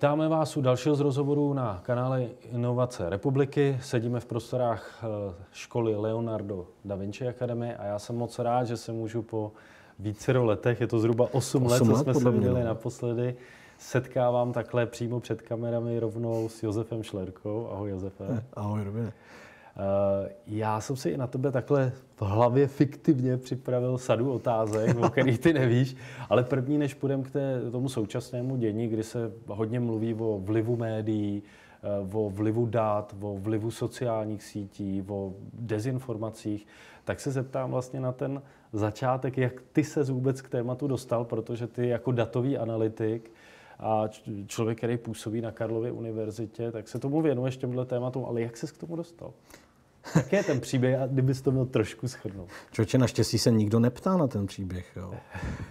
Vítáme vás u dalšího z rozhovorů na kanále Inovace republiky. Sedíme v prostorách eh, školy Leonardo da Vinci Akademie a já jsem moc rád, že se můžu po více letech, je to zhruba 8, 8 let, co jsme se viděli no. naposledy, setkávám takhle přímo před kamerami rovnou s Josefem Šlerkou. Ahoj Josefe. Ahoj Robine. Eh, já jsem si i na tebe takhle v hlavě fiktivně připravil sadu otázek, o kterých ty nevíš, ale první, než půjdeme k té, tomu současnému dění, kdy se hodně mluví o vlivu médií, eh, o vlivu dát, o vlivu sociálních sítí, o dezinformacích, tak se zeptám vlastně na ten začátek, jak ty se vůbec k tématu dostal, protože ty jako datový analytik a člověk, který působí na Karlově univerzitě, tak se tomu věnuješ těmhle tématům, ale jak ses k tomu dostal? Jaký je ten příběh, a kdybys to měl trošku shrnout? Čoče, naštěstí se nikdo neptá na ten příběh. Jo.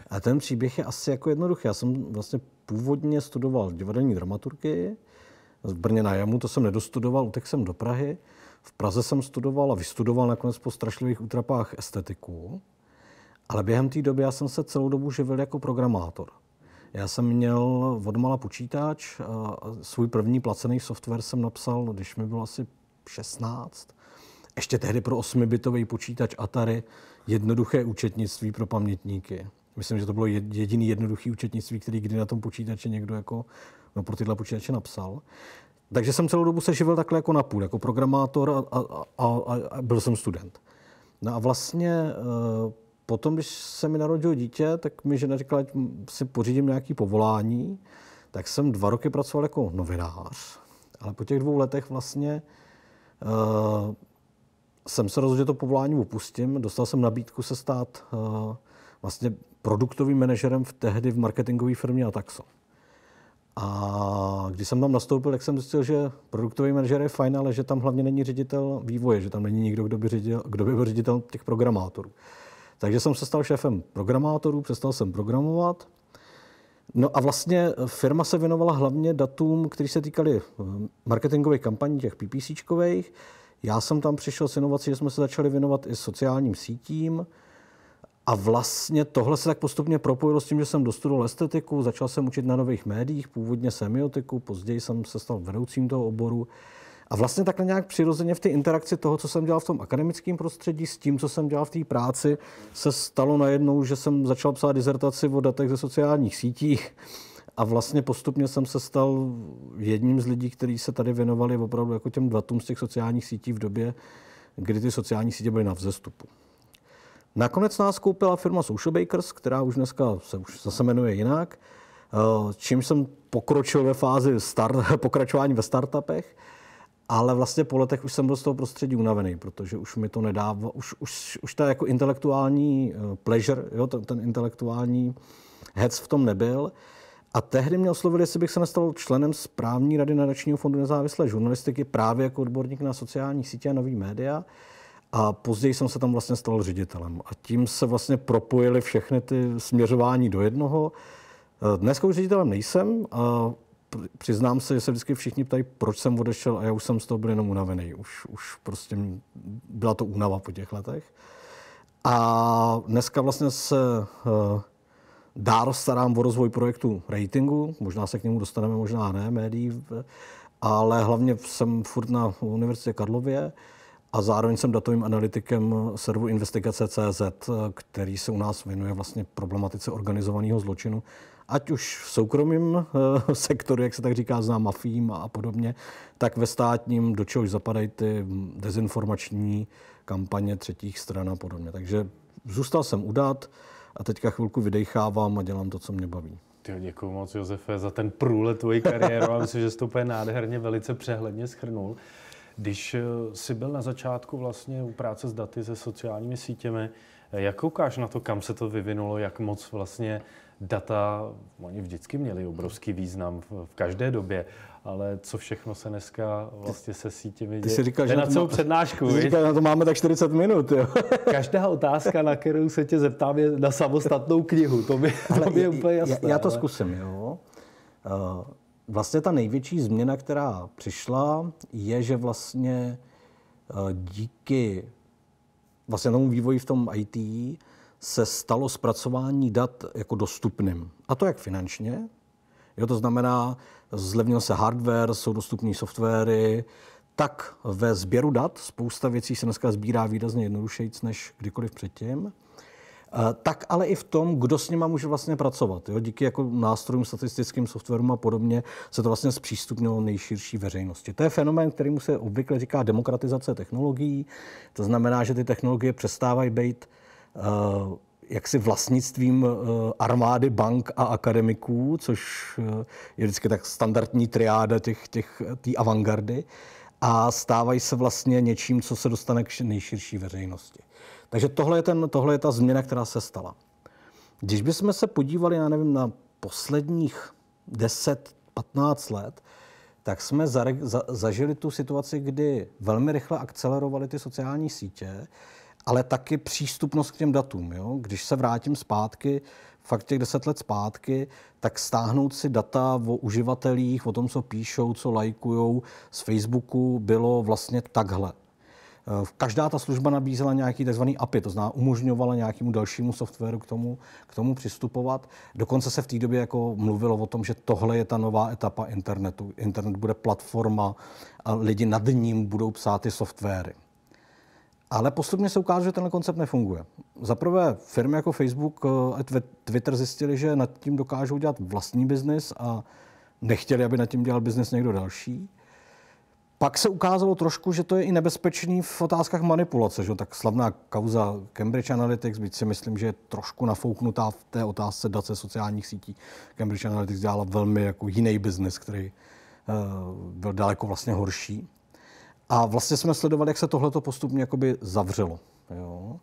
A ten příběh je asi jako jednoduchý. Já jsem vlastně původně studoval divadelní dramaturgii v Brně na Jamu, to jsem nedostudoval, utek jsem do Prahy. V Praze jsem studoval a vystudoval nakonec po strašlivých utrapách estetiku. Ale během té doby já jsem se celou dobu živil jako programátor. Já jsem měl odmala počítač, a svůj první placený software jsem napsal, když mi bylo asi 16 ještě tehdy pro osmibitový počítač Atari, jednoduché účetnictví pro pamětníky. Myslím, že to bylo jediný jednoduchý účetnictví, který kdy na tom počítači někdo jako, no, pro tyhle počítače napsal. Takže jsem celou dobu se živil takhle jako napůl, jako programátor a, a, a, a byl jsem student. No a vlastně e, potom, když se mi narodilo dítě, tak mi žena říkala, že si pořídím nějaké povolání, tak jsem dva roky pracoval jako novinář, ale po těch dvou letech vlastně e, jsem se rozhodl, že to povolání opustím. Dostal jsem nabídku se stát uh, vlastně produktovým manažerem v tehdy v marketingové firmě Ataxo. A když jsem tam nastoupil, tak jsem zjistil, že produktový manažer je fajn, ale že tam hlavně není ředitel vývoje, že tam není nikdo, kdo by, ředil, kdo by byl ředitel těch programátorů. Takže jsem se stal šéfem programátorů, přestal jsem programovat. No a vlastně firma se věnovala hlavně datům, které se týkaly eh, marketingových kampaní, těch PPCčkových, já jsem tam přišel s inovací, že jsme se začali věnovat i sociálním sítím, a vlastně tohle se tak postupně propojilo s tím, že jsem dostudoval estetiku, začal jsem učit na nových médiích, původně semiotiku, později jsem se stal vedoucím toho oboru. A vlastně takhle nějak přirozeně v té interakci toho, co jsem dělal v tom akademickém prostředí, s tím, co jsem dělal v té práci, se stalo najednou, že jsem začal psát dizertaci o datech ze sociálních sítích a vlastně postupně jsem se stal jedním z lidí, kteří se tady věnovali opravdu jako těm datům z těch sociálních sítí v době, kdy ty sociální sítě byly na vzestupu. Nakonec nás koupila firma Social Bakers, která už dneska se už zase jmenuje jinak, eh, čím jsem pokročil ve fázi start, pokračování ve startupech, ale vlastně po letech už jsem byl z toho prostředí unavený, protože už mi to nedává, už, už, už ta jako intelektuální eh, pleasure, jo, ten, ten intelektuální hec v tom nebyl. A tehdy mě oslovili, jestli bych se nestal členem správní rady Nadačního fondu nezávislé žurnalistiky právě jako odborník na sociální sítě a nový média. A později jsem se tam vlastně stal ředitelem. A tím se vlastně propojily všechny ty směřování do jednoho. Dneska už ředitelem nejsem. A přiznám se, že se vždycky všichni ptají, proč jsem odešel a já už jsem z toho byl jenom unavený. Už, už prostě byla to únava po těch letech. A dneska vlastně se eh, Dá starám o rozvoj projektu ratingu, možná se k němu dostaneme, možná ne, médií, ale hlavně jsem furt na Univerzitě Karlově a zároveň jsem datovým analytikem servu investigace.cz, který se u nás věnuje vlastně problematice organizovaného zločinu, ať už v soukromém eh, sektoru, jak se tak říká, zná mafím a podobně, tak ve státním, do čehož zapadají ty dezinformační kampaně třetích stran a podobně. Takže zůstal jsem udat a teďka chvilku vydechávám a dělám to, co mě baví. Ty, děkuji moc, Josefe, za ten průlet tvojí kariéru. a myslím, že jsi to úplně nádherně, velice přehledně schrnul. Když eh, jsi byl na začátku vlastně u práce s daty se sociálními sítěmi, eh, jak koukáš na to, kam se to vyvinulo, jak moc vlastně data, oni vždycky měli obrovský význam v každé době, ale co všechno se dneska vlastně se sítěmi děje. Ty jsi říkal, že na celou přednášku. Ty jsi říkal, na to máme tak 40 minut. Jo. Každá otázka, na kterou se tě zeptám, je na samostatnou knihu. To by, to je úplně jasné. Já, já to ale... zkusím, jo. Eh, vlastně ta největší změna, která přišla, je, že vlastně eh, díky vlastně tomu vývoji v tom IT se stalo zpracování dat jako dostupným. A to jak finančně, Jo, to znamená, zlevnil se hardware, jsou dostupné softwary, tak ve sběru dat spousta věcí se dneska sbírá výrazně jednodušejíc než kdykoliv předtím. Eh, tak ale i v tom, kdo s nima může vlastně pracovat. Jo? Díky jako nástrojům, statistickým softwarům a podobně se to vlastně zpřístupnilo nejširší veřejnosti. To je fenomén, kterýmu se obvykle říká demokratizace technologií. To znamená, že ty technologie přestávají být uh, jaksi vlastnictvím eh, armády, bank a akademiků, což eh, je vždycky tak standardní triáda těch, těch, té avantgardy a stávají se vlastně něčím, co se dostane k nejširší veřejnosti. Takže tohle je, ten, tohle je ta změna, která se stala. Když bychom se podívali, já nevím, na posledních 10-15 let, tak jsme za, za, zažili tu situaci, kdy velmi rychle akcelerovaly ty sociální sítě, ale taky přístupnost k těm datům. Jo? Když se vrátím zpátky, fakt těch deset let zpátky, tak stáhnout si data o uživatelích, o tom, co píšou, co lajkujou z Facebooku, bylo vlastně takhle. Eh, každá ta služba nabízela nějaký tzv. API, to znamená umožňovala nějakému dalšímu softwaru k tomu, k tomu přistupovat. Dokonce se v té době jako mluvilo o tom, že tohle je ta nová etapa internetu. Internet bude platforma a lidi nad ním budou psát ty softwary. Ale postupně se ukáže, že tenhle koncept nefunguje. Za prvé, firmy jako Facebook eh, a Twitter zjistili, že nad tím dokážou dělat vlastní biznis a nechtěli, aby nad tím dělal biznis někdo další. Pak se ukázalo trošku, že to je i nebezpečný v otázkách manipulace. Že? Tak slavná kauza Cambridge Analytics, byť si myslím, že je trošku nafouknutá v té otázce dace sociálních sítí. Cambridge Analytics dělala velmi jako jiný biznis, který uh, byl daleko vlastně horší. A vlastně jsme sledovali, jak se tohleto postupně jakoby zavřelo. Jo.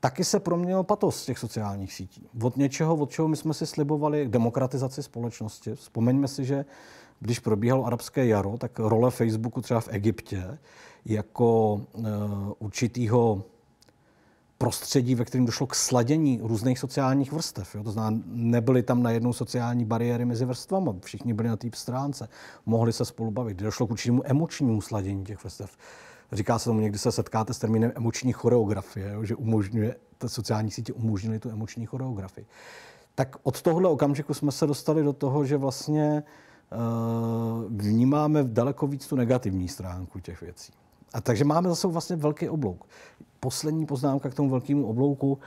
Taky se proměnil patos těch sociálních sítí. Od něčeho, od čeho my jsme si slibovali demokratizaci společnosti. Vzpomeňme si, že když probíhalo arabské jaro, tak role Facebooku třeba v Egyptě jako e, určitýho prostředí, ve kterém došlo k sladění různých sociálních vrstev. Jo? To znamená, nebyly tam najednou sociální bariéry mezi vrstvami, všichni byli na té stránce, mohli se spolu bavit. Došlo k určitému emočnímu sladění těch vrstev. Říká se tomu, někdy se setkáte s termínem emoční choreografie, jo? že umožňuje, ta sociální sítě umožnily tu emoční choreografii. Tak od tohohle okamžiku jsme se dostali do toho, že vlastně eh, vnímáme daleko víc tu negativní stránku těch věcí. A takže máme zase vlastně velký oblouk poslední poznámka k tomu velkému oblouku.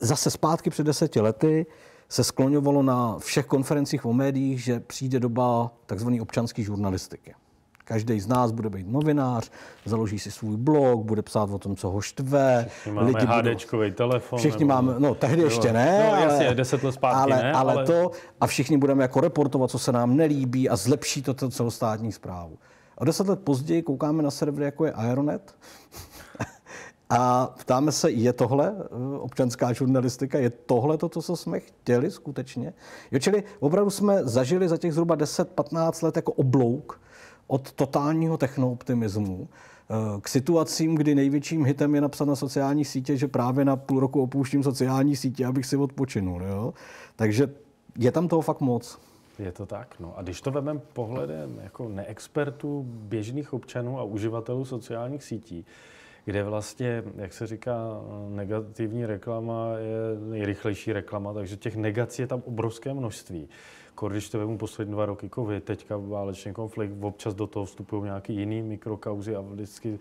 Zase zpátky před deseti lety se skloňovalo na všech konferencích o médiích, že přijde doba tzv. občanské žurnalistiky. Každý z nás bude být novinář, založí si svůj blog, bude psát o tom, co ho štve. Všichni máme lidi HDčkový budou... telefon. Všichni nebo... máme, no tehdy jo. ještě ne. No ale, jasně, deset let zpátky ale, ne. Ale, ale to a všichni budeme jako reportovat, co se nám nelíbí a zlepší to celostátní zprávu. A deset let později koukáme na servery, jako je Aeronet, a ptáme se, je tohle eh, občanská žurnalistika, je tohle to, co jsme chtěli skutečně? Jo, čili opravdu jsme zažili za těch zhruba 10-15 let jako oblouk od totálního technooptimismu eh, k situacím, kdy největším hitem je napsat na sociální sítě, že právě na půl roku opouštím sociální sítě, abych si odpočinul. Jo? Takže je tam toho fakt moc. Je to tak, no. A když to vememe pohledem jako neexpertů, běžných občanů a uživatelů sociálních sítí, kde vlastně, jak se říká, negativní reklama je nejrychlejší reklama, takže těch negací je tam obrovské množství. Když to vemu poslední dva roky covid, jako teďka válečný konflikt, občas do toho vstupují nějaké jiné mikrokauzy a vždycky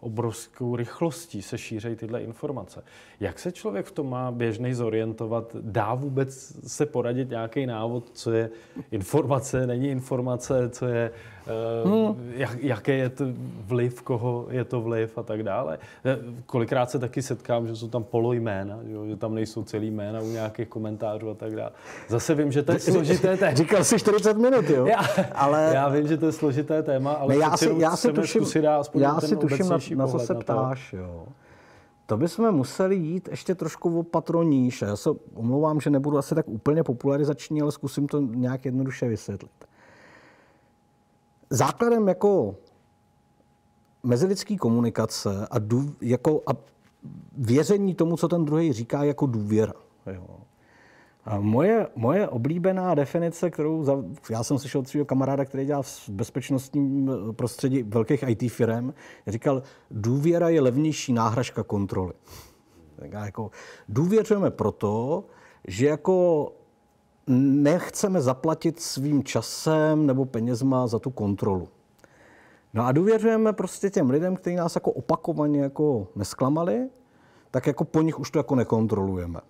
obrovskou rychlostí se šířejí tyhle informace. Jak se člověk v tom má běžnej zorientovat? Dá vůbec se poradit nějaký návod, co je informace, není informace, co je Eh, hmm. jak, jaký je to vliv, koho je to vliv a tak dále. Eh, kolikrát se taky setkám, že jsou tam polojména, že tam nejsou celý jména u nějakých komentářů a tak dále. Zase vím, že to je složité téma. Říkal jsi 40 minut, jo? Já, ale... já vím, že to je složité téma, ale ne, já, si, já si tuším, dá já si tuším na, na co se ptáš, na to. jo. To bychom museli jít ještě trošku o patroníš. Já se omlouvám, že nebudu asi tak úplně popularizační, ale zkusím to nějak jednoduše vysvětlit základem jako mezilidský komunikace a, dů, jako, a věření tomu, co ten druhý říká, jako důvěra. Jo. A moje, moje oblíbená definice, kterou za, já jsem slyšel od svého kamaráda, který dělá v bezpečnostním prostředí velkých IT firm, říkal, důvěra je levnější náhražka kontroly. Tak jako, důvěřujeme proto, že jako nechceme zaplatit svým časem nebo penězma za tu kontrolu. No a důvěřujeme prostě těm lidem, kteří nás jako opakovaně jako nesklamali, tak jako po nich už to jako nekontrolujeme.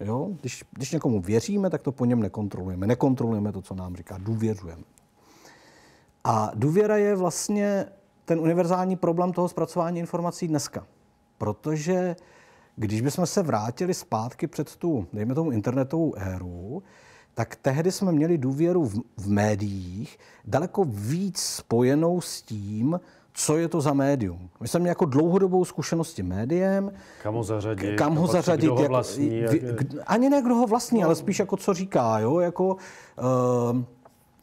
Jo? Když, když někomu věříme, tak to po něm nekontrolujeme. Nekontrolujeme to, co nám říká, důvěřujeme. A důvěra je vlastně ten univerzální problém toho zpracování informací dneska. Protože když bychom se vrátili zpátky před tu, dejme tomu, internetovou éru, tak tehdy jsme měli důvěru v, v médiích daleko víc spojenou s tím, co je to za médium. My jsme měli jako dlouhodobou zkušenosti médiem. Kam ho zařadit. Kam ho zařadit. Kdo ho vlastní, jak, jak... Ani ne, kdo ho vlastní, no. ale spíš jako co říká. Jo? Jako, uh,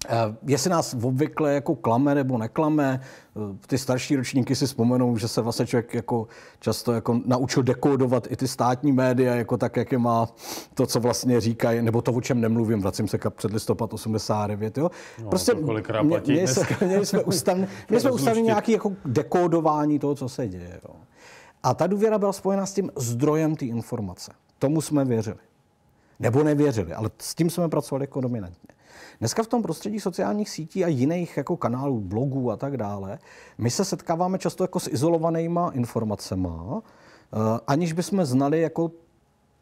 Eh, jestli nás obvykle jako klame nebo neklame, eh, ty starší ročníky si vzpomenou, že se vlastně člověk jako často jako naučil dekodovat i ty státní média, jako tak, jak je má to, co vlastně říkají, nebo to, o čem nemluvím, vracím se k před listopad 89, jo. No, prostě no, kolikrát mě, se. jsme, měli jsme ustavili, měli jsme ustavili nějaké jako dekodování toho, co se děje, jo. A ta důvěra byla spojená s tím zdrojem té informace. Tomu jsme věřili. Nebo nevěřili, ale s tím jsme pracovali jako dominantně. Dneska v tom prostředí sociálních sítí a jiných jako kanálů, blogů a tak dále, my se setkáváme často jako s izolovanýma informacemi, eh, aniž bychom znali jako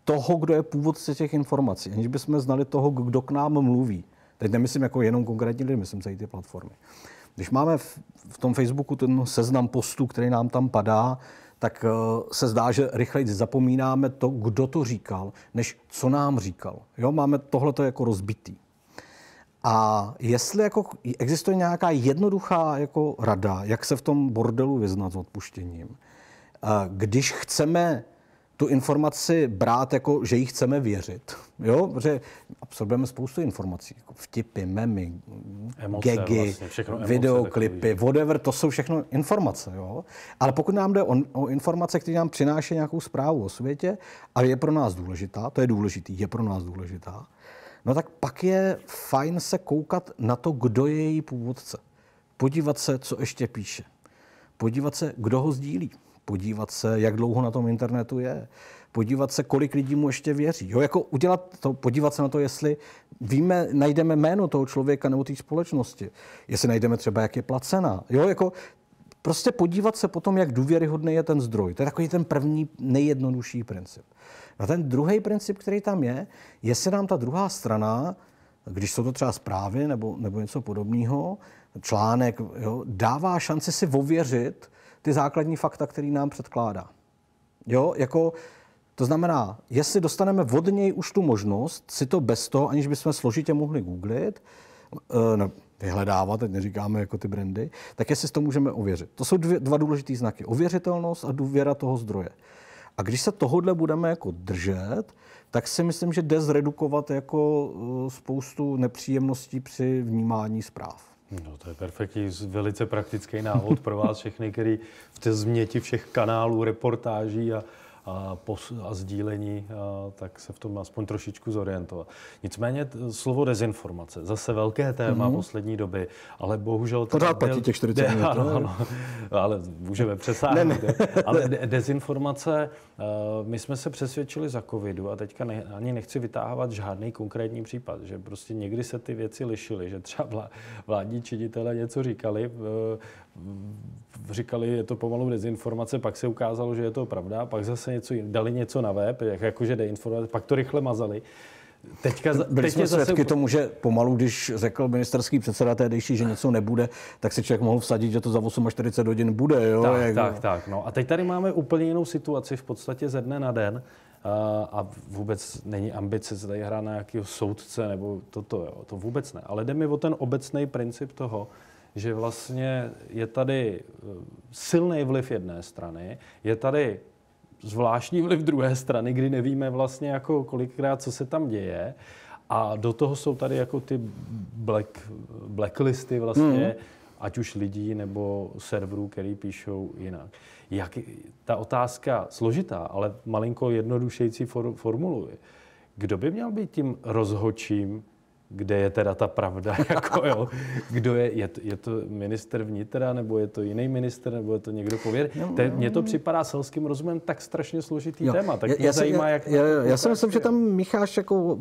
toho, kdo je původce těch informací, aniž bychom znali toho, kdo k nám mluví. Teď nemyslím jako jenom konkrétní lidi, myslím celé ty platformy. Když máme v, v tom Facebooku ten seznam postů, který nám tam padá, tak eh, se zdá, že rychleji zapomínáme to, kdo to říkal, než co nám říkal. Jo, máme tohle jako rozbitý. A jestli jako existuje nějaká jednoduchá jako rada, jak se v tom bordelu vyznat s odpuštěním, když chceme tu informaci brát jako, že jí chceme věřit. Jo, protože absorbujeme spoustu informací, jako vtipy, memy, emoce, gegy, vlastně, videoklipy, takový. whatever, to jsou všechno informace. Jo? Ale pokud nám jde o, o informace, které nám přináší nějakou zprávu o světě a je pro nás důležitá, to je důležitý, je pro nás důležitá, no tak pak je fajn se koukat na to, kdo je její původce. Podívat se, co ještě píše. Podívat se, kdo ho sdílí. Podívat se, jak dlouho na tom internetu je. Podívat se, kolik lidí mu ještě věří. Jo, jako udělat to, podívat se na to, jestli víme, najdeme jméno toho člověka nebo té společnosti. Jestli najdeme třeba, jak je placená. Jo, jako prostě podívat se potom, jak důvěryhodný je ten zdroj. To je takový ten první nejjednodušší princip. A ten druhý princip, který tam je, jestli nám ta druhá strana, když jsou to třeba zprávy nebo, nebo něco podobného, článek, jo, dává šanci si ověřit ty základní fakta, který nám předkládá. Jo, jako, to znamená, jestli dostaneme od něj už tu možnost si to bez toho, aniž bychom složitě mohli googlit, eh, ne, vyhledávat, teď neříkáme jako ty brandy, tak jestli to můžeme ověřit. To jsou dvě, dva důležité znaky. Ověřitelnost a důvěra toho zdroje. A když se tohodle budeme jako držet, tak si myslím, že jde zredukovat jako eh, spoustu nepříjemností při vnímání zpráv. No to je perfektní, velice praktický návod pro vás všechny, který v té změti všech kanálů, reportáží a a, a sdílení, a, tak se v tom aspoň trošičku zorientovat. Nicméně t- slovo dezinformace, zase velké téma mm-hmm. poslední doby, ale bohužel... Pořád platí byl, těch 40 minut. Ano, ano, ale můžeme přesáhnout. Ne, ne. Ale de- dezinformace, a, eh, my jsme se přesvědčili za covidu a teďka ne, ani nechci vytáhovat žádný konkrétní případ, že prostě někdy se ty věci lišily, že třeba vládní činitele něco říkali eh, říkali, je to pomalu dezinformace, pak se ukázalo, že je to pravda, pak zase něco, dali něco na web, jak, jakože deinformace, pak to rychle mazali. Teďka, Byli teď jsme zase... svědky tomu, že pomalu, když řekl ministerský předseda dejší, že něco nebude, tak si člověk mohl vsadit, že to za 48 hodin bude. Jo? Tak, jak... tak, tak. No. A teď tady máme úplně jinou situaci v podstatě ze dne na den a vůbec není ambice se tady hrát na nějakého soudce nebo toto, jo. to vůbec ne. Ale jde mi o ten obecný princip toho, že vlastně je tady eh, silný vliv jedné strany, je tady zvláštní vliv druhé strany, kdy nevíme vlastně jako kolikrát, co se tam děje. A do toho jsou tady jako ty black, blacklisty vlastně, mm. ať už lidí nebo serverů, který píšou jinak. Jak, ta otázka složitá, ale malinko jednodušející for, formuluji. Kdo by měl být tím rozhočím kde je teda ta pravda, jako jo, kdo je, je to, je to minister vnitra, nebo je to jiný minister, nebo je to někdo pověr. No, Te, no. mně to připadá selským rozumem tak strašně složitý jo. téma, tak já, mě zajímá, já, jak... Já, já, já si myslím, že tam Micháš jako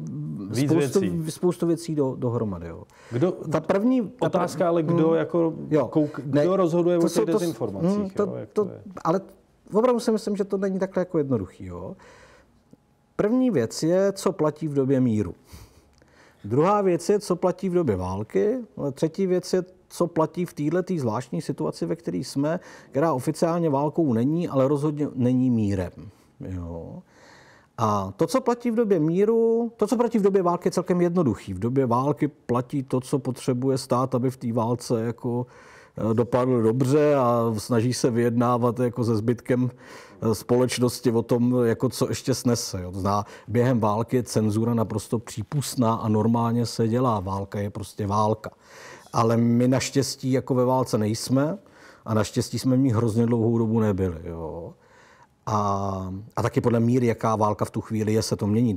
Víc spoustu věcí, spoustu věcí do, dohromady, jo. Kdo, ta první... Ta otázka, ale kdo, mm, jako, jo, kouk, kdo ne, rozhoduje to o těch to, dezinformacích, mm, to, jo, jak to, to Ale opravdu si myslím, že to není takhle jako jednoduchý, jo. První věc je, co platí v době míru. Druhá věc je, co platí v době války. Třetí věc je, co platí v této zvláštní situaci, ve které jsme, která oficiálně válkou není, ale rozhodně není mírem. Jo. A to, co platí v době míru, to, co platí v době války, je celkem jednoduchý. V době války platí to, co potřebuje stát, aby v té válce jako Eh, dopadl dobře a snaží se vyjednávat jako se zbytkem eh, společnosti o tom, jako co ještě snese. Jo. zná, během války je cenzura naprosto přípustná a normálně se dělá. Válka je prostě válka. Ale my naštěstí jako ve válce nejsme a naštěstí jsme v ní hrozně dlouhou dobu nebyli. Jo. A, a taky podle míry, jaká válka v tu chvíli je, se to mění.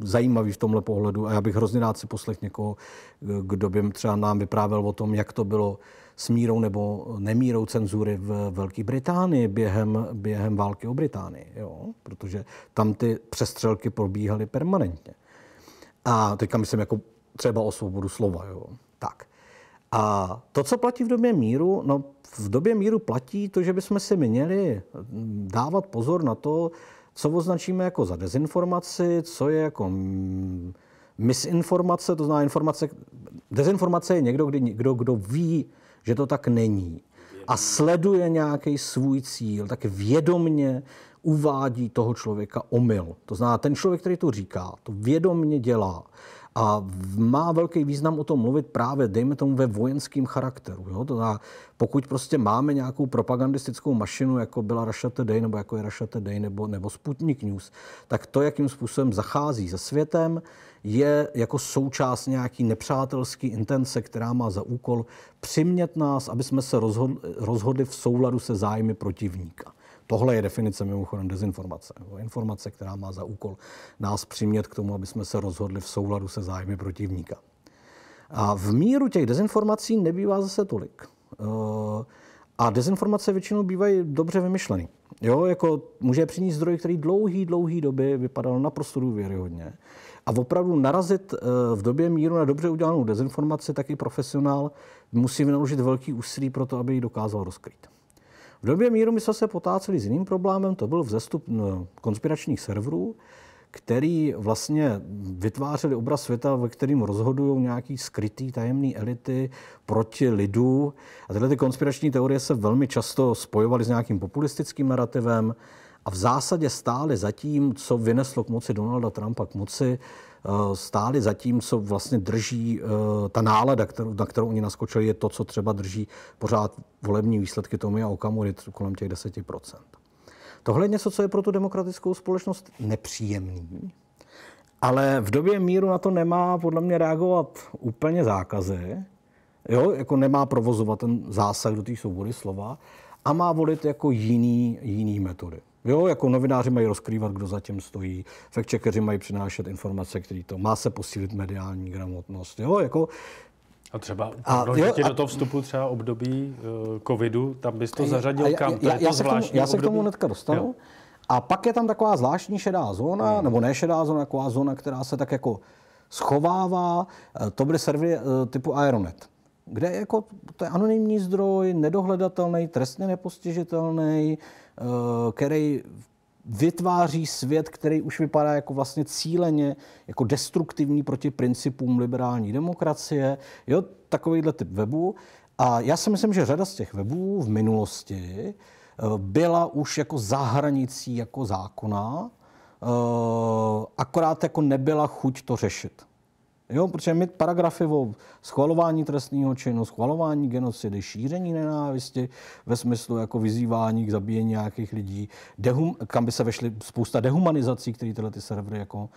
Zajímavý v tomhle pohledu. A já bych hrozně rád si poslech někoho, eh, kdo by třeba nám vyprávěl o tom, jak to bylo s mírou nebo nemírou cenzury v Velké Británii během, během války o Británii, jo? protože tam ty přestřelky probíhaly permanentně. A teďka myslím jako třeba o svobodu slova. Jo? Tak. A to, co platí v době míru, no v době míru platí to, že bychom si měli hm, dávat pozor na to, co označíme jako za dezinformaci, co je jako hm, misinformace, to znamená informace, dezinformace je někdo, kdy, kdo, kdo ví, že to tak není a sleduje nějaký svůj cíl, tak vědomně uvádí toho člověka omyl. To znamená, ten člověk, který to říká, to vědomně dělá. A má velký význam o tom mluvit právě, dejme tomu, ve vojenském charakteru. Jo? To znamená, pokud prostě máme nějakou propagandistickou mašinu, jako byla Russia Today, nebo jako je Russia Today, nebo, nebo Sputnik News, tak to, jakým způsobem zachází se světem, je jako součást nějaký nepřátelský intence, která má za úkol přimět nás, aby jsme se rozhodli, rozhodli v souladu se zájmy protivníka. Tohle je definice mimochodem dezinformace. Informace, která má za úkol nás přimět k tomu, aby jsme se rozhodli v souladu se zájmy protivníka. A v míru těch dezinformací nebývá zase tolik. Eh, a dezinformace většinou bývají dobře vymyšlený. Jo, jako může přinést zdroj, který dlouhý, dlouhý doby vypadal naprosto důvěryhodně. A opravdu narazit eh, v době míru na dobře udělanou dezinformaci, tak i profesionál musí vynaložit velký úsilí pro to, aby ji dokázal rozkrýt. V době míru my jsme se potáceli s jiným problémem, to byl vzestup no, konspiračních serverů, který vlastně vytvářeli obraz světa, ve kterým rozhodují nějaký skrytý tajemný elity proti lidu. A tyhle ty konspirační teorie se velmi často spojovaly s nějakým populistickým narrativem a v zásadě stály za tím, co vyneslo k moci Donalda Trumpa k moci, Eh, stáli za tím, co vlastně drží eh, ta nálada, na kterou oni naskočili, je to, co třeba drží pořád volební výsledky tomu a Okamury kolem těch 10%. Tohle je něco, co je pro tu demokratickou společnost nepříjemný, ale v době míru na to nemá podle mě reagovat úplně zákazy, jo, jako nemá provozovat ten zásah do té svobody slova a má volit jako jiný, jiný metody. Jo, jako novináři mají rozkrývat, kdo zatím stojí, fact mají přinášet informace, který to má se posílit mediální gramotnost. Jo, jako a třeba a, jo, a, do toho vstupu třeba období uh, covidu, tam bys to zařadil a, kam? To já, je to zvláštní tomu, Já se k tomu hnedka dostanu. Jo. A pak je tam taková zvláštní šedá zóna, hmm. nebo ne šedá zóna, taková zóna, která se tak jako schovává. Eh, to byly servery uh, typu Aeronet, kde jako to je anonymní zdroj, nedohledatelný, trestně nepostižitelný, uh, Eh, který vytváří svět, který už vypadá jako vlastně cíleně jako destruktivní proti principům liberální demokracie. Jo, takovýhle typ webů. A já si myslím, že řada z těch webů v minulosti eh, byla už jako za hranicí jako zákona, eh, akorát jako nebyla chuť to řešit. Jo, protože my paragrafy o schvalování trestního činu, schvalování genocidy, šíření nenávisti ve smyslu jako vyzývání k zabíjení nějakých lidí, dehum, kam by se vešly spousta dehumanizací, které tyhle ty servery jako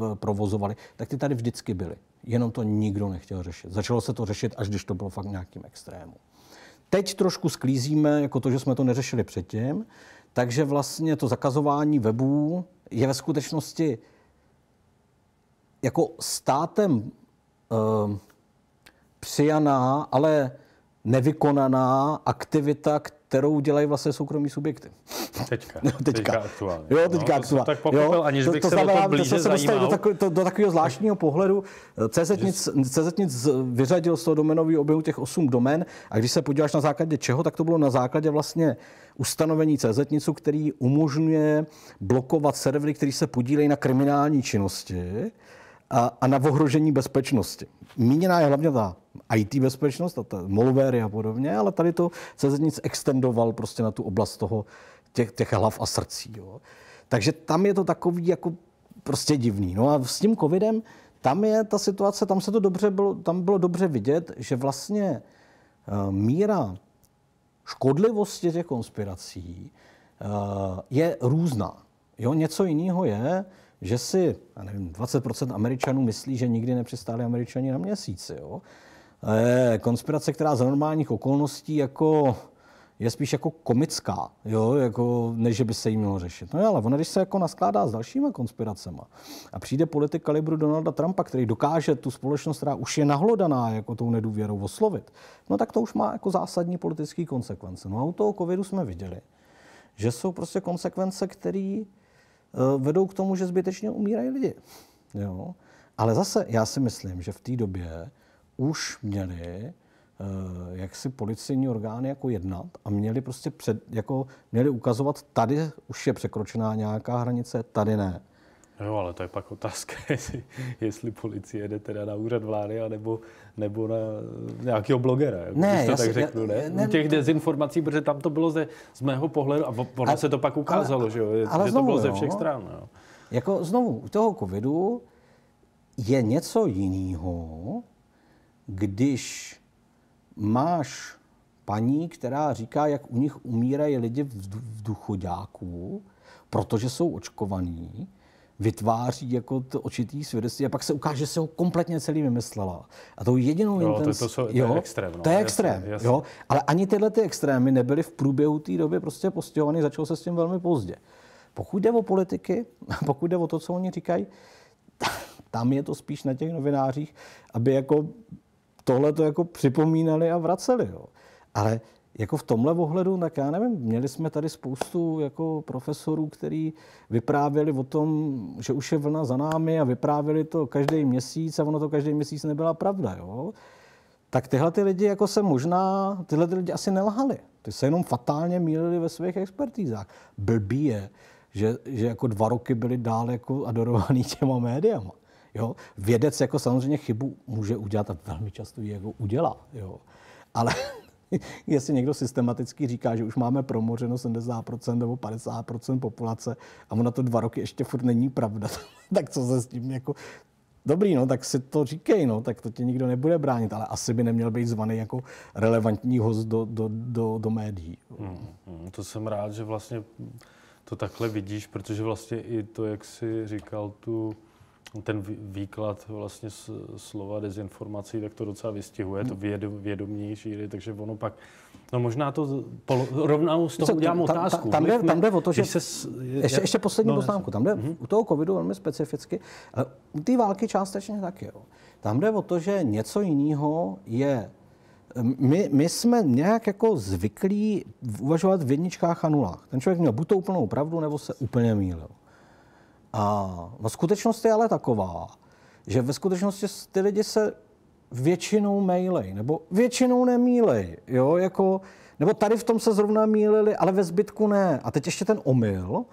uh, provozovaly, tak ty tady vždycky byly. Jenom to nikdo nechtěl řešit. Začalo se to řešit, až když to bylo fakt nějakým extrému. Teď trošku sklízíme jako to, že jsme to neřešili předtím, takže vlastně to zakazování webů je ve skutečnosti jako státem eh, přijaná, ale nevykonaná aktivita, kterou dělají vlastně soukromí subjekty. Teďka. No, teďka. teďka aktuálně. Jo, teďka no, aktuálně. Tak pochopil, jo, aniž bych to, to se znamená, o to blíže se dostali do, tako, to, do takového zvláštního pohledu. CZ nic, CZ nic vyřadil z toho domenového objemu těch osm domen a když se podíváš na základě čeho, tak to bylo na základě vlastně ustanovení CZ nicu, který umožňuje blokovat servery, které se podílejí na kriminální činnosti a, a na ohrožení bezpečnosti. Míněná je hlavně ta IT bezpečnost, a ta malware a podobně, ale tady to nic extendoval prostě na tu oblast toho, těch, těch hlav a srdcí. Jo. Takže tam je to takový jako prostě divný. No a s tím covidem, tam je ta situace, tam se to dobře bylo, tam bylo dobře vidět, že vlastně eh, míra škodlivosti těch konspirací eh, je různá. Jo, něco jiného je, že si, já nevím, 20% Američanů myslí, že nikdy nepřistáli Američani na měsíci. Jo? E, konspirace, která za normálních okolností jako je spíš jako komická, jo, jako, než by se jí mělo řešit. No ale ona, když se jako naskládá s dalšíma konspiracema a přijde politik kalibru Donalda Trumpa, který dokáže tu společnost, která už je nahlodaná jako tou nedůvěrou, oslovit, no tak to už má jako zásadní politické konsekvence. No a u toho covidu jsme viděli, že jsou prostě konsekvence, které Eh, vedou k tomu, že zbytečně umírají lidi. Jo? Ale zase já si myslím, že v té době už měli eh, jak si policijní orgány jako jednat a měli prostě před, jako, měli ukazovat, tady už je překročená nějaká hranice, tady ne. No ale to je pak otázka, jestli, jestli policie jede teda na úřad vlády, anebo, nebo na nějakého blogera, jako, ne, když to jasný, tak řeknu, ne? ne Těch to... dezinformací, protože tam to bylo ze, z mého pohledu, a ono se to pak ukázalo, ale, že, jo, ale že znovu, to bylo ze všech stran. Jo. Jako znovu, u toho covidu je něco jiného, když máš paní, která říká, jak u nich umírají lidi v, v duchodáku, protože jsou očkovaní, vytváří jako to očitý svědectví a pak se ukáže, že se ho kompletně celý vymyslela. A tou jedinou jo, intens... to, to, jsou, to jo, je extrém. No. To je extrém, jasný, jasný. jo. Ale ani tyhle ty extrémy nebyly v průběhu té doby prostě postihovány, začalo se s tím velmi pozdě. Pokud jde o politiky, pokud jde o to, co oni říkají, tam je to spíš na těch novinářích, aby jako tohle to jako připomínali a vraceli. Jo. Ale jako v tomhle ohledu, tak já nevím, měli jsme tady spoustu jako profesorů, kteří vyprávěli o tom, že už je vlna za námi a vyprávěli to každý měsíc a ono to každý měsíc nebyla pravda, jo. Tak tyhle ty lidi jako se možná, tyhle ty lidi asi nelhali. Ty se jenom fatálně mílili ve svých expertízách. Blbý je, že, že jako dva roky byli dál jako adorovaný těma médiama. Jo? Vědec jako samozřejmě chybu může udělat a velmi často ji jako udělá. Jo? Ale jestli někdo systematicky říká, že už máme promořeno 70% nebo 50% populace a ono to dva roky ještě furt není pravda, tak co se s tím jako... Dobrý, no, tak si to říkej, no, tak to tě nikdo nebude bránit, ale asi by neměl být zvaný jako relevantní host do, do, do, do médií. Hmm, hmm to jsem rád, že vlastně to takhle vidíš, protože vlastně i to, jak jsi říkal tu ten výklad vlastně slova dezinformací, tak to docela vystihuje, to hmm. vědomí šíry, takže ono pak, no možná to polo, rovnou z toho Co, udělám tam, otázku. Tam, jde, tam jde o to, že, se, ještě, ještě poslední no, poznámku, tam jde mhm. u toho covidu velmi specificky, ale u té války částečně taky, jo. Tam jde o to, že něco jiného je my, my jsme nějak jako zvyklí uvažovat v jedničkách a nulách. Ten člověk měl buď to úplnou pravdu, nebo se úplně mýlil. A no, skutečnost je ale taková, že ve skutečnosti ty lidi se většinou mailej, nebo většinou nemílej, jo, jako, nebo tady v tom se zrovna mílili, ale ve zbytku ne. A teď ještě ten omyl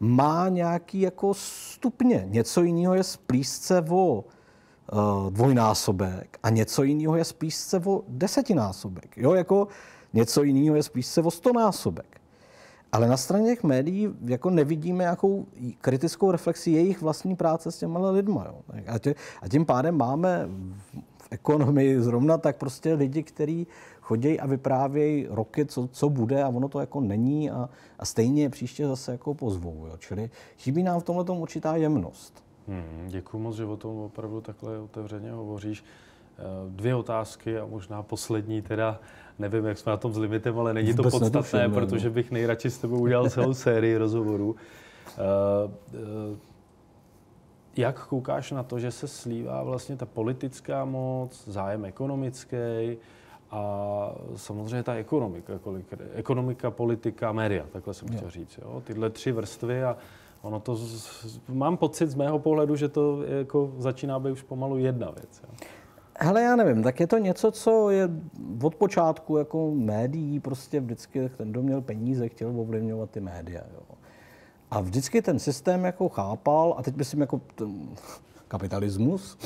má nějaký jako stupně. Něco jiného je splísce o uh, dvojnásobek a něco jiného je splísce o desetinásobek, jo, jako něco jiného je splísce o stonásobek. Ale na straně těch médií jako nevidíme jakou kritickou reflexi jejich vlastní práce s těma lidma. Jo. A, tím pádem máme v ekonomii zrovna tak prostě lidi, kteří chodí a vyprávějí roky, co, co bude a ono to jako není a, a stejně je příště zase jako pozvou. Jo. Čili chybí nám v tomhle určitá jemnost. Hmm, děkuji moc, že o tom opravdu takhle otevřeně hovoříš. Eh, dvě otázky a možná poslední teda, nevím, jak jsme na tom s limitem, ale není to Vůbec podstatné, netuším, protože no. bych nejradši s tebou udělal celou sérii rozhovorů. Eh, eh, jak koukáš na to, že se slívá vlastně ta politická moc, zájem ekonomický a samozřejmě ta ekonomika, kolik, ekonomika, politika, média, takhle jsem chtěl říct. Jo? Tyhle tři vrstvy a ono to, z, mám pocit z mého pohledu, že to jako začíná být už pomalu jedna věc. Jo? Hele, já nevím, tak je to něco, co je od počátku jako médií, prostě vždycky ten, kdo měl peníze, chtěl ovlivňovat ty média. Jo. A vždycky ten systém jako chápal, a teď myslím jako kapitalismus,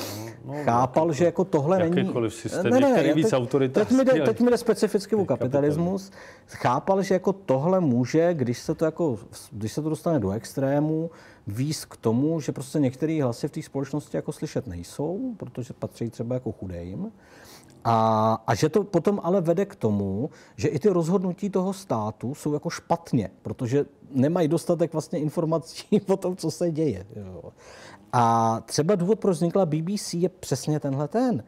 no, no, chápal, jaký, že jako tohle není... Jakýkoliv systém, ne, ne, který víc autoritářský. Teď mi jde, teď mi jde specificky o kapitalismus. kapitalismus. Chápal, že jako tohle může, když se to, jako, když se to dostane do extrému, výst k tomu, že prostě některé hlasy v té společnosti jako slyšet nejsou, protože patří třeba jako chudým. A, a že to potom ale vede k tomu, že i ty rozhodnutí toho státu jsou jako špatně, protože nemají dostatek vlastně informací o tom, co se děje. Jo. A třeba důvod, proč vznikla BBC, je přesně tenhle ten.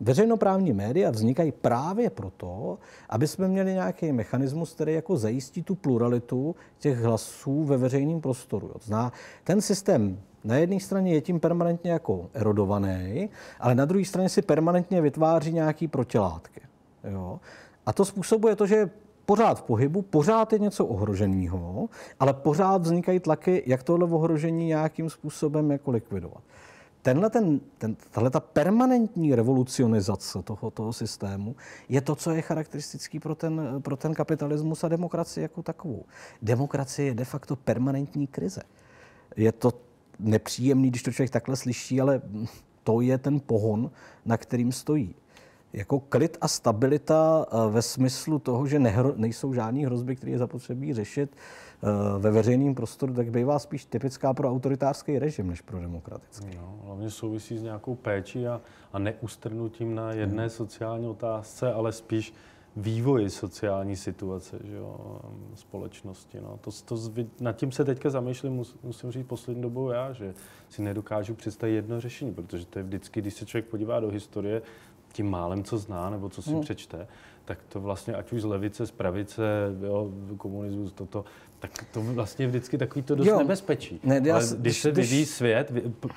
Veřejnoprávní média vznikají právě proto, aby jsme měli nějaký mechanismus, který jako zajistí tu pluralitu těch hlasů ve veřejném prostoru. zná, ten systém na jedné straně je tím permanentně jako erodovaný, ale na druhé straně si permanentně vytváří nějaký protilátky. Jo? A to způsobuje to, že pořád v pohybu, pořád je něco ohroženého, ale pořád vznikají tlaky, jak tohle ohrožení nějakým způsobem jako likvidovat tenhle ten, ten, tahle ta permanentní revolucionizace toho, toho systému je to, co je charakteristický pro ten, pro ten kapitalismus a demokracii jako takovou. Demokracie je de facto permanentní krize. Je to nepříjemný, když to člověk takhle slyší, ale to je ten pohon, na kterým stojí jako klid a stabilita eh, ve smyslu toho, že nehro, nejsou žádný hrozby, které je zapotřebí řešit eh, ve veřejném prostoru, tak bývá spíš typická pro autoritářský režim než pro demokratický. No, hlavně souvisí s nějakou péčí a, a neustrnutím na jedné hmm. sociální otázce, ale spíš vývoji sociální situace že jo, společnosti. No. To, to, nad tím se teďka zamýšlím, musím říct, poslední dobou já, že si nedokážu představit jedno řešení, protože to je vždycky, když se člověk podívá do historie, tím málem, co zná nebo co si hmm. přečte, tak to vlastně, ať už z levice, z pravice, jo, komunismus, toto, tak to vlastně vždycky takový to dost jo. nebezpečí. Ne, Ale jas, když se vyvíjí když... svět,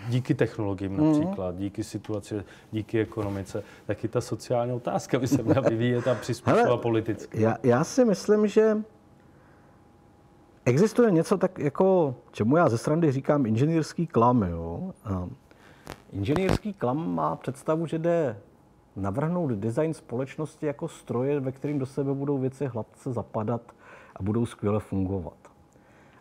díky technologiím hmm. například, díky situaci, díky ekonomice, tak i ta sociální otázka by se měla vyvíjet a přizpůsobovat politicky. Já, já si myslím, že existuje něco tak jako, čemu já ze strany říkám inženýrský klam, jo. inženýrský klam má představu, že jde navrhnout design společnosti jako stroje, ve kterým do sebe budou věci hladce zapadat a budou skvěle fungovat.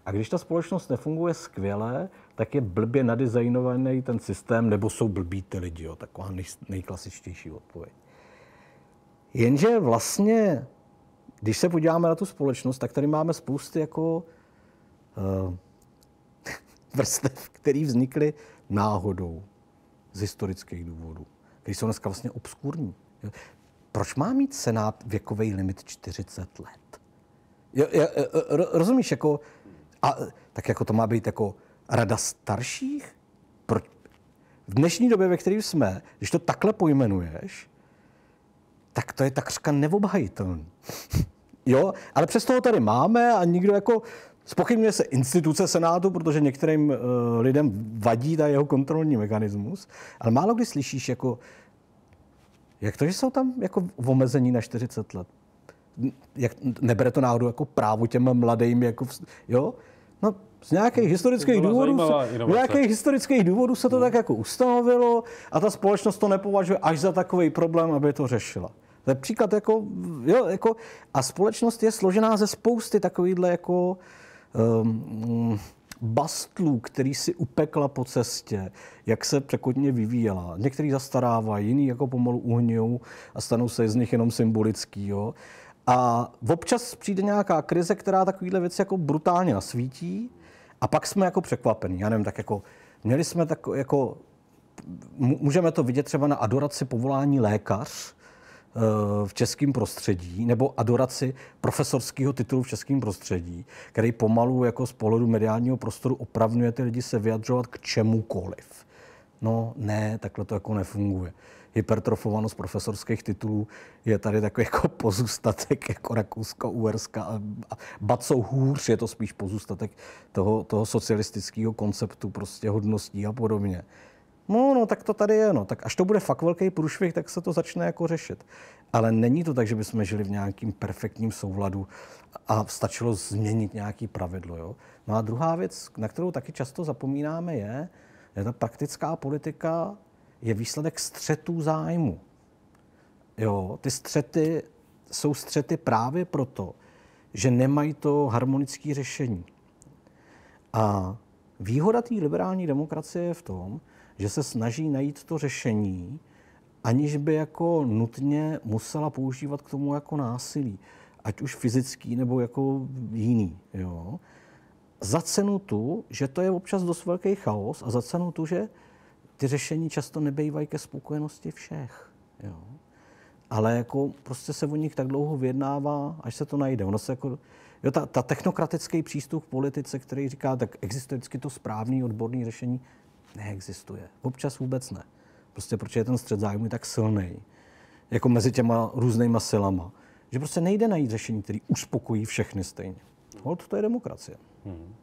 A když ta společnost nefunguje skvěle, tak je blbě nadizajnovaný ten systém, nebo jsou blbí ty lidi, jo, taková nej, nejklasičtější odpověď. Jenže vlastně, když se podíváme na tu společnost, tak tady máme spousty jako uh, vrstev, které vznikly náhodou z historických důvodů které jsou dneska vlastně obskurní. Proč má mít Senát věkový limit 40 let? Jo, jo, rozumíš, jako, a, tak jako to má být jako rada starších? Proč? V dnešní době, ve které jsme, když to takhle pojmenuješ, tak to je takřka neobhajitelný. jo, ale přesto ho tady máme a nikdo jako Spochybňuje se instituce Senátu, protože některým eh, lidem vadí ta jeho kontrolní mechanismus, ale málo kdy slyšíš, jako, jak to, že jsou tam jako v omezení na 40 let. Jak, nebere to náhodou jako právo těm mladým, jako, jo? No, z nějakých historických důvodů, se, z nějakých historických důvodů se to hmm. tak jako ustanovilo a ta společnost to nepovažuje až za takový problém, aby to řešila. To je příklad jako, jo, jako a společnost je složená ze spousty takovýchhle jako uh, um, ehm, mm, bastlů, který si upekla po cestě, jak se překotně vyvíjela. Některý zastarávají, jiný jako pomalu uhňou a stanou se z nich jenom symbolický. Jo? A občas přijde nějaká krize, která takovýhle věci jako brutálně nasvítí a pak jsme jako překvapení. Já nevím, tak jako měli jsme tak jako můžeme to vidět třeba na adoraci povolání lékař, Eh, v českém prostředí, nebo adoraci profesorského titulu v českém prostředí, který pomalu jako z pohledu mediálního prostoru opravňuje ty lidi se vyjadřovat k čemukoliv. No ne, takhle to jako nefunguje. Hypertrofovanost profesorských titulů je tady takový jako pozůstatek jako Rakouska, Uerska. a, a hůř je to spíš pozůstatek toho, toho socialistického konceptu prostě hodností a podobně. No, no, tak to tady je, no. Tak až to bude fakt velký průšvih, tak se to začne jako řešit. Ale není to tak, že bychom žili v nějakým perfektním souladu a stačilo změnit nějaký pravidlo, jo. No a druhá věc, na kterou taky často zapomínáme, je, že ta praktická politika je výsledek střetů zájmu. Jo, ty střety jsou střety právě proto, že nemají to harmonické řešení. A výhoda té liberální demokracie je v tom, že se snaží najít to řešení, aniž by jako nutně musela používat k tomu jako násilí, ať už fyzický nebo jako jiný. Jo? Za cenu tu, že to je občas dost velký chaos a za cenu tu, že ty řešení často nebejvají ke spokojenosti všech. Jo? Ale jako prostě se o nich tak dlouho vyjednává, až se to najde. Ono se jako, jo, ta, ta technokratický přístup v politice, který říká, tak existuje vždycky to správný odborný řešení, neexistuje. Občas vůbec ne. Prostě proč je ten střed zájmu tak silný, jako mezi těma různýma silama, že prostě nejde najít řešení, který uspokojí všechny stejně. Hold, to je demokracie. Hmm.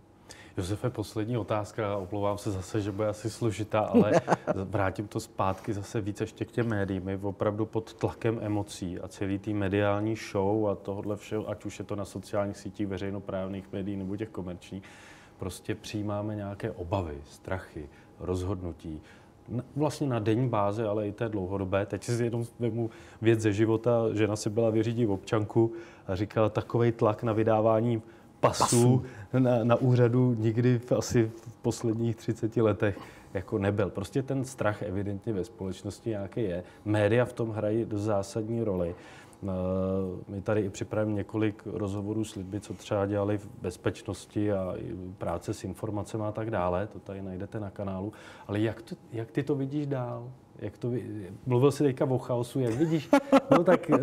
Josefe, poslední otázka, oplouvám se zase, že bude asi složitá, ale vrátím to zpátky zase více ještě k těm médiím. opravdu pod tlakem emocí a celý tý mediální show a tohle všeho, ať už je to na sociálních sítích veřejnoprávných médií nebo těch komerčních, prostě přijímáme nějaké obavy, strachy, rozhodnutí. Vlastně na denní bázi, ale i té dlouhodobé. Teď si jenom vemu věc ze života. Žena si byla vyřídit v občanku a říkala, takový tlak na vydávání pasů, Na, na úřadu nikdy v, asi v posledních 30 letech jako nebyl. Prostě ten strach evidentně ve společnosti nějaký je. Média v tom hrají do zásadní roli. Eh, my tady i připravíme několik rozhovorů s lidmi, co třeba dělali v bezpečnosti a práce s informacemi a tak dále. To tady najdete na kanálu. Ale jak, to, jak ty to vidíš dál? Jak to, mluvil jsi teďka o chaosu, jak vidíš? No tak eh,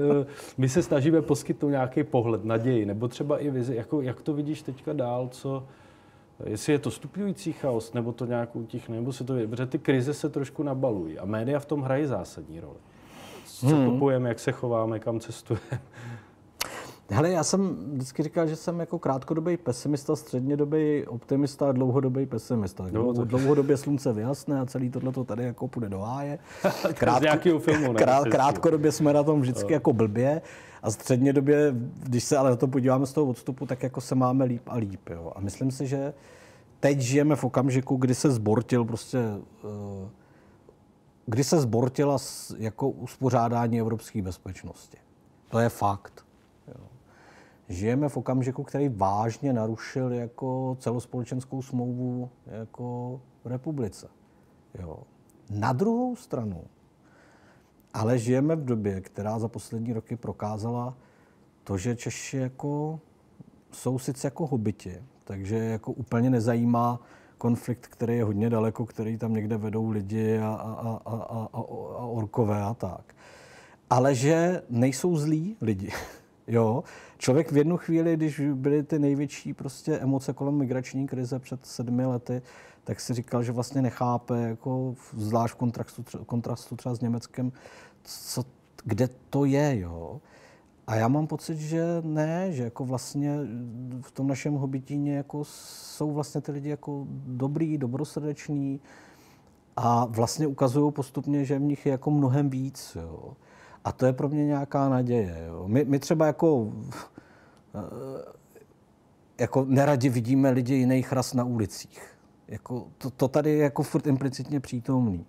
my se snažíme poskytnout nějaký pohled, naději, nebo třeba i vizi. Jako, jak to vidíš teďka dál, co, jestli je to stupňující chaos, nebo to nějak utichne, nebo se to, protože ty krize se trošku nabalují a média v tom hrají zásadní roli co hmm. kupujeme, jak se chováme, kam cestujeme. Hele, já jsem vždycky říkal, že jsem jako krátkodobý pesimista, střednědobý optimista a dlouhodobý pesimista. No, tak... Dlouhodobě slunce vyhasne a celý tohle to tady jako půjde do háje. Krátko... Z filmu, ne? Krát, krátkodobě jsme na tom vždycky no. jako blbě a střednědobě, když se ale na to podíváme z toho odstupu, tak jako se máme líp a líp. Jo. A myslím si, že teď žijeme v okamžiku, kdy se zbortil prostě uh, kdy se zbortila jako uspořádání evropské bezpečnosti. To je fakt. Jo. Žijeme v okamžiku, který vážně narušil jako celospolečenskou smlouvu jako v republice. Jo. Na druhou stranu, ale žijeme v době, která za poslední roky prokázala to, že Češi jako jsou sice jako hobiti, takže jako úplně nezajímá, konflikt, který je hodně daleko, který tam někde vedou lidi a, a, a, a, a, a orkové a tak. Ale že nejsou zlí lidi. Jo, člověk v jednu chvíli, když byly ty největší prostě emoce kolem migrační krize před sedmi lety, tak si říkal, že vlastně nechápe, jako zvlášť v kontrastu, kontrastu třeba s Německem, co, kde to je, jo. A já mám pocit, že ne, že jako vlastně eh, v tom našem hobitíně jako jsou vlastně ty lidi jako dobrý, dobrosrdeční a vlastně ukazují postupně, že v nich je jako mnohem víc. Jo. A to je pro mě nějaká naděje. Jo. My, my třeba jako eh, jako neradi vidíme lidi jiných ras na ulicích. Jako, to, to tady je jako furt implicitně přítomný.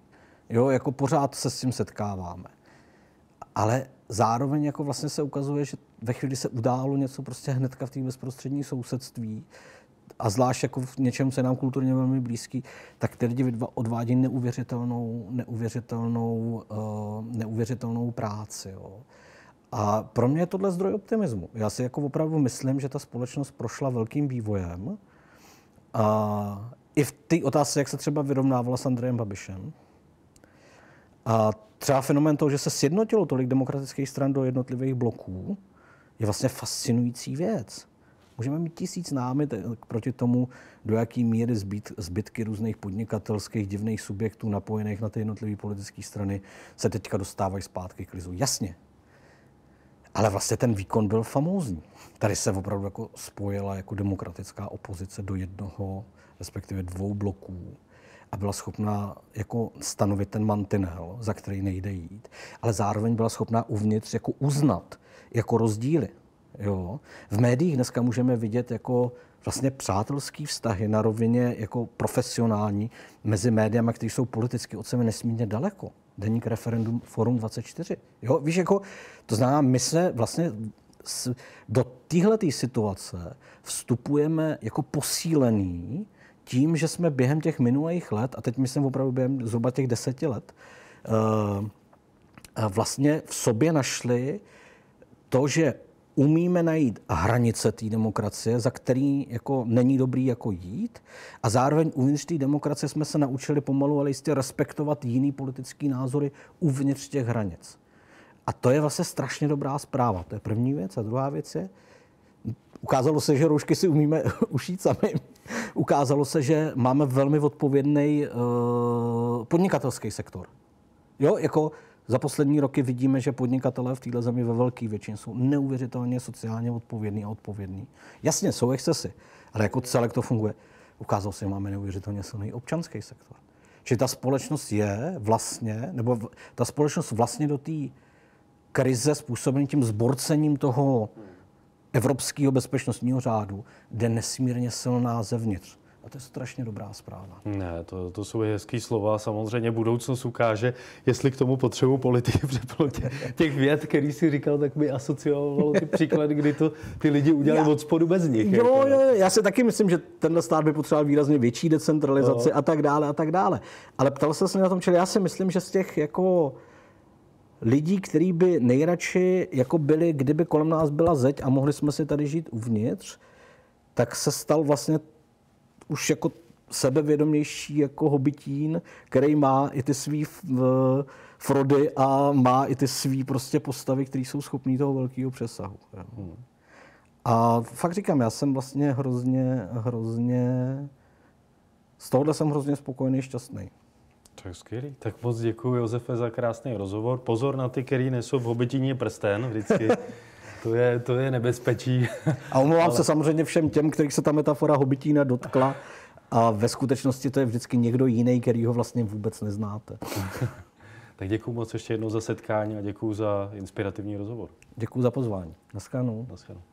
Jo, jako pořád se s tím setkáváme. Ale zároveň jako vlastně se ukazuje, že ve chvíli se událo něco prostě hnedka v té bezprostřední sousedství, a zvlášť jako v něčem, co je nám kulturně velmi blízký, tak ty lidi odvádí neuvěřitelnou, neuvěřitelnou, uh, neuvěřitelnou práci. Jo. A pro mě je tohle zdroj optimismu. Já si jako opravdu myslím, že ta společnost prošla velkým vývojem. A i v té otázce, jak se třeba vyrovnávala s Andrejem Babišem, a třeba fenomén toho, že se sjednotilo tolik demokratických stran do jednotlivých bloků, je vlastně fascinující věc. Můžeme mít tisíc námit proti tomu, do jaký míry zbyt, zbytky různých podnikatelských divných subjektů napojených na ty jednotlivé politické strany se teďka dostávají zpátky k lizu. Jasně. Ale vlastně ten výkon byl famózní. Tady se opravdu jako spojila jako demokratická opozice do jednoho, respektive dvou bloků a byla schopná jako stanovit ten mantinel, za který nejde jít, ale zároveň byla schopná uvnitř jako uznat jako rozdíly. Jo. V médiích dneska můžeme vidět jako vlastně přátelský vztahy na rovině jako profesionální mezi médiama, které jsou politicky od sebe nesmírně daleko. Deník referendum Forum 24. Jo, víš, jako, to znamená, my se vlastně do téhle situace vstupujeme jako posílený tím, že jsme během těch minulých let, a teď myslím opravdu během zhruba těch deseti let, eh, vlastně v sobě našli to, že umíme najít hranice té demokracie, za který jako není dobrý jako jít a zároveň uvnitř té demokracie jsme se naučili pomalu, ale jistě respektovat jiný politický názory uvnitř těch hranic. A to je vlastně strašně dobrá zpráva. To je první věc. A druhá věc je, Ukázalo se, že roušky si umíme ušít sami. Ukázalo se, že máme velmi odpovědný uh, eh, podnikatelský sektor. Jo, jako za poslední roky vidíme, že podnikatelé v této zemi ve velké většině jsou neuvěřitelně sociálně odpovědní a odpovědní. Jasně, jsou excesy, ale jako celek to funguje. Ukázalo se, že máme neuvěřitelně silný občanský sektor. Že ta společnost je vlastně, nebo ta společnost vlastně do té krize způsobený tím zborcením toho evropského bezpečnostního řádu jde nesmírně silná zevnitř. A to je strašně dobrá zpráva. Ne, to, to jsou hezký slova. Samozřejmě budoucnost ukáže, jestli k tomu potřebu politiky, protože těch, těch věd, který si říkal, tak mi asociovalo ty příklady, kdy to ty lidi udělali já, od spodu bez nich. Jo, jako. No. jo, já si taky myslím, že tenhle stát by potřeboval výrazně větší decentralizaci no. a tak dále a tak dále. Ale ptal se se na tom, čili já si myslím, že z těch jako lidí, kteří by nejradši jako byli, kdyby kolem nás byla zeď a mohli jsme si tady žít uvnitř, tak se stal vlastně už jako sebevědomější jako hobitín, který má i ty svý eh, frody a má i ty svý prostě postavy, které jsou schopné toho velkého přesahu. Hmm. A fakt říkám, já jsem vlastně hrozně, hrozně, z tohohle jsem hrozně spokojený, šťastný. Tak skvělý. Tak moc děkuji Josefe za krásný rozhovor. Pozor na ty, který nesou v hobitině prsten vždycky. To je, to je nebezpečí. A omlouvám Ale... se samozřejmě všem těm, kterých se ta metafora hobitína dotkla. A ve skutečnosti to je vždycky někdo jiný, který ho vlastně vůbec neznáte. tak děkuji moc ještě jednou za setkání a děkuji za inspirativní rozhovor. Děkuji za pozvání. Naschledanou. Naschledanou.